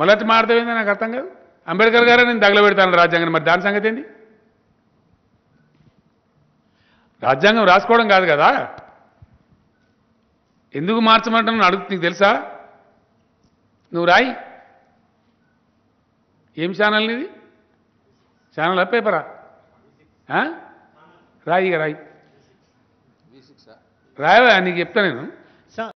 మొలటి మారుతావేందో నాకు అర్థం కాదు అంబేద్కర్ గారే నేను తగలబెడతాను రాజ్యాంగం మరి దాని సంగతి ఏంటి రాజ్యాంగం రాసుకోవడం కాదు కదా ఎందుకు మార్చమంటాను అడుగు నీకు తెలుసా నువ్వు రాయి ఏం ఛానల్ ఇది ఛానల్ పేపరా రాయి రాయి రాయవా నీకు చెప్తా నేను